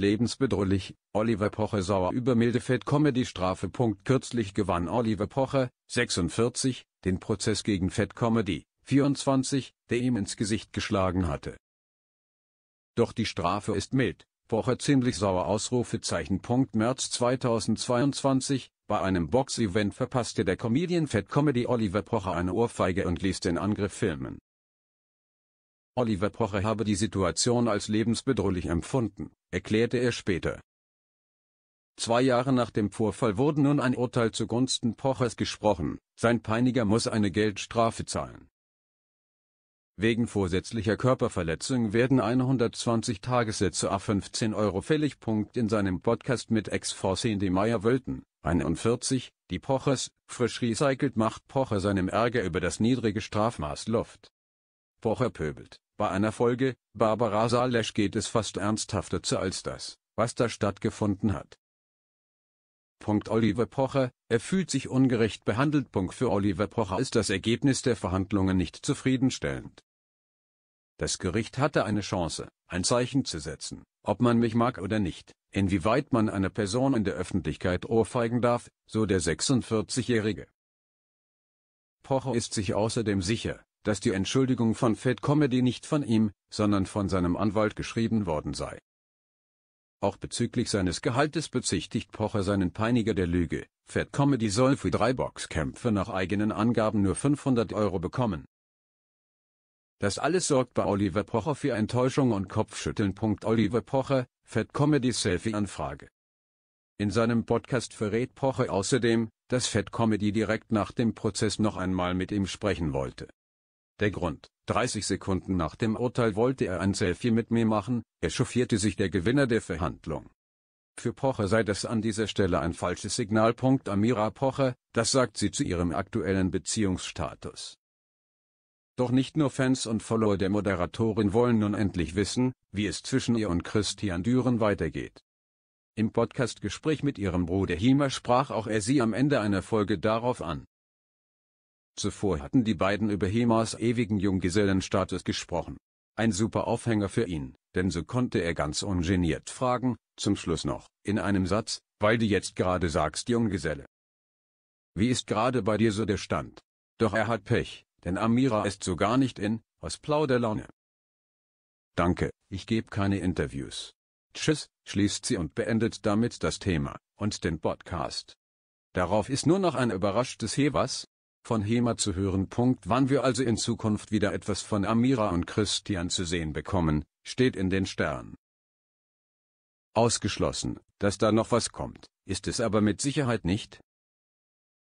lebensbedrohlich, Oliver Pocher sauer über milde Fat-Comedy-Strafe. Kürzlich gewann Oliver Pocher, 46, den Prozess gegen Fat-Comedy, 24, der ihm ins Gesicht geschlagen hatte. Doch die Strafe ist mild, Pocher ziemlich sauer Ausrufezeichen. März 2022, bei einem Boxevent verpasste der Comedian Fat Comedy Oliver Pocher eine Ohrfeige und ließ den Angriff filmen. Oliver Pocher habe die Situation als lebensbedrohlich empfunden, erklärte er später. Zwei Jahre nach dem Vorfall wurde nun ein Urteil zugunsten Pochers gesprochen, sein Peiniger muss eine Geldstrafe zahlen. Wegen vorsätzlicher Körperverletzung werden 120 Tagessätze A15 Euro fällig. In seinem Podcast mit Ex-Forcen de Meyer-Wölten, 41, die Pochers, frisch recycelt macht Pocher seinem Ärger über das niedrige Strafmaß Luft. Pocher pöbelt, bei einer Folge, Barbara Salesch geht es fast ernsthafter zu als das, was da stattgefunden hat. Punkt Oliver Pocher, er fühlt sich ungerecht behandelt. Punkt für Oliver Pocher ist das Ergebnis der Verhandlungen nicht zufriedenstellend. Das Gericht hatte eine Chance, ein Zeichen zu setzen, ob man mich mag oder nicht, inwieweit man eine Person in der Öffentlichkeit ohrfeigen darf, so der 46-Jährige. Pocher ist sich außerdem sicher, dass die Entschuldigung von Fed Comedy nicht von ihm, sondern von seinem Anwalt geschrieben worden sei. Auch bezüglich seines Gehaltes bezichtigt Pocher seinen Peiniger der Lüge. Fed Comedy soll für drei Boxkämpfe nach eigenen Angaben nur 500 Euro bekommen. Das alles sorgt bei Oliver Pocher für Enttäuschung und Kopfschütteln. Oliver Pocher, Fed Comedy Selfie-Anfrage. In seinem Podcast verrät Pocher außerdem, dass Fed Comedy direkt nach dem Prozess noch einmal mit ihm sprechen wollte. Der Grund, 30 Sekunden nach dem Urteil wollte er ein Selfie mit mir machen, echauffierte sich der Gewinner der Verhandlung. Für Pocher sei das an dieser Stelle ein falsches Signal. Amira Pocher, das sagt sie zu ihrem aktuellen Beziehungsstatus. Doch nicht nur Fans und Follower der Moderatorin wollen nun endlich wissen, wie es zwischen ihr und Christian Düren weitergeht. Im Podcastgespräch mit ihrem Bruder Hima sprach auch er sie am Ende einer Folge darauf an. Zuvor hatten die beiden über Hemas ewigen Junggesellenstatus gesprochen. Ein super Aufhänger für ihn, denn so konnte er ganz ungeniert fragen, zum Schluss noch, in einem Satz, weil du jetzt gerade sagst Junggeselle. Wie ist gerade bei dir so der Stand? Doch er hat Pech, denn Amira ist so gar nicht in, aus Plauderlaune. Danke, ich gebe keine Interviews. Tschüss, schließt sie und beendet damit das Thema und den Podcast. Darauf ist nur noch ein überraschtes He von Hema zu hören. Wann wir also in Zukunft wieder etwas von Amira und Christian zu sehen bekommen, steht in den Stern. Ausgeschlossen, dass da noch was kommt, ist es aber mit Sicherheit nicht,